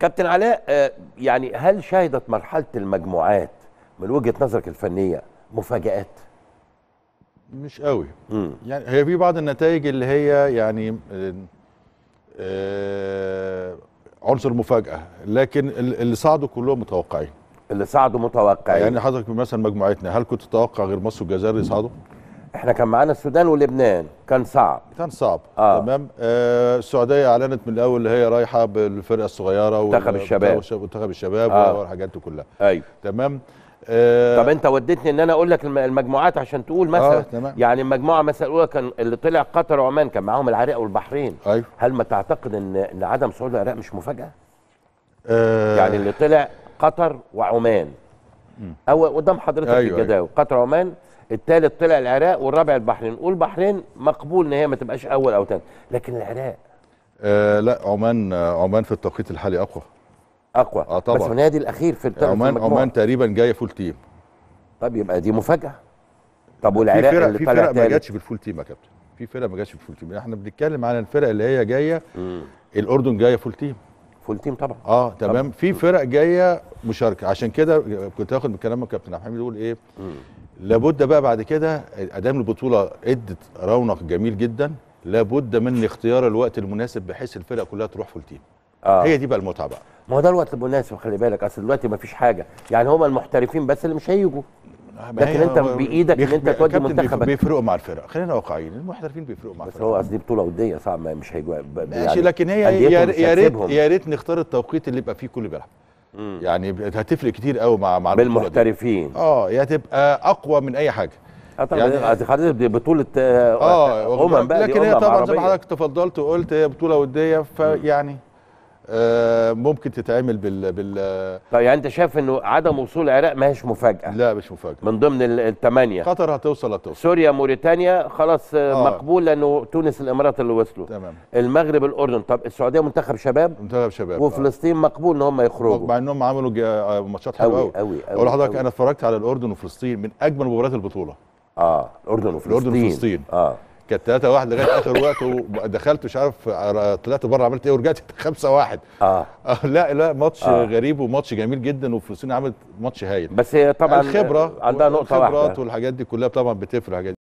كابتن علاء آه، يعني هل شهدت مرحله المجموعات من وجهه نظرك الفنيه مفاجات مش قوي مم. يعني هي في بعض النتائج اللي هي يعني آه, آه، عنصر مفاجاه لكن اللي صعدوا كلهم متوقعين اللي صعدوا متوقعين يعني حضرتك مثلا مجموعتنا هل كنت تتوقع غير مصر والجزائر يصعدوا احنا كان معانا السودان ولبنان كان صعب كان صعب آه. تمام آه السعوديه اعلنت من الاول اللي هي رايحه بالفرقه الصغيره منتخب الشباب منتخب الشباب آه. والحاجات دي كلها ايوه تمام آه طب انت وديتني ان انا اقول لك المجموعات عشان تقول آه، مثلا آه يعني المجموعه مثلا الاولى كان اللي طلع قطر وعمان كان معاهم العراق والبحرين أيوه. هل ما تعتقد ان ان عدم صعود العراق مش مفاجاه؟ آه يعني اللي طلع قطر وعمان او قدام حضرتك أيوة،, أيوة الجداول أيوة. قطر عمان الثالث طلع العراق والرابع البحرين والبحرين مقبول ان هي ما تبقاش اول او ثاني لكن العراق آه لا عمان آه، عمان في التوقيت الحالي اقوى اقوى اه طبعا بس النادي الاخير في عمان عمان تقريبا جايه فول تيم طب يبقى دي مفاجاه طب والعراق في فرق اللي في فرق ما جاتش في الفول تيم يا كابتن في فرق ما جاتش في الفول تيم يعني احنا بنتكلم على الفرق اللي هي جايه الاردن جايه فول تيم فول تيم طبعا اه تمام في فرق جايه مشاركه عشان كده كنت هاخد من كلام كابتن عبد الحميد يقول ايه لابد بقى بعد كده ادام البطوله ادت رونق جميل جدا لابد من اختيار الوقت المناسب بحيث الفرق كلها تروح فول تيم آه. هي دي بقى المتعه بقى ما هو ده الوقت المناسب خلي بالك اصل دلوقتي ما فيش حاجه يعني هما المحترفين بس اللي مش هيجوا لكن انت بايدك ان انت تودي منتخبك بيفرقوا مع الفرق خلينا واقعيين المحترفين بيفرقوا مع الفرق بس هو قصدي بطوله وديه صعب مش هيجوا ماشي يعني لكن هي يا ريت يا ريت نختار التوقيت اللي يبقى فيه كل بيلعب يعني هتفرق كتير قوي مع مع بالمحترفين اه يا تبقى اقوى من اي حاجه آه، يعني آه، خدت بطوله آه،, اه امم بقى لكن هي أمم طبعا زي ما حضرتك تفضلت وقلت هي بطوله وديه فيعني آه، ممكن تتعمل بال بال طيب يعني انت شايف انه عدم وصول العراق ما هيش مفاجاه لا مش مفاجاه من ضمن الثمانيه قطر هتوصل هتوصل سوريا موريتانيا خلاص آه،, آه. مقبول لانه تونس الامارات اللي وصلوا تمام المغرب الاردن طب السعوديه منتخب شباب منتخب شباب آه. وفلسطين آه. مقبول ان هم يخرجوا مع انهم عملوا ماتشات حلوه قوي قوي اقول لحضرتك انا اتفرجت على الاردن وفلسطين من اجمل مباريات البطوله اه الاردن وفلسطين الاردن وفلسطين اه كانت 3 1 لغايه اخر وقت ودخلت مش عارف طلعت بره عملت ايه ورجعت 5 1 آه. اه لا لا ماتش آه. غريب وماتش جميل جدا وفلسطين عملت ماتش هايل بس هي طبعا الخبره عندها نقطه واحده الخبرات والحاجات دي كلها طبعا بتفرق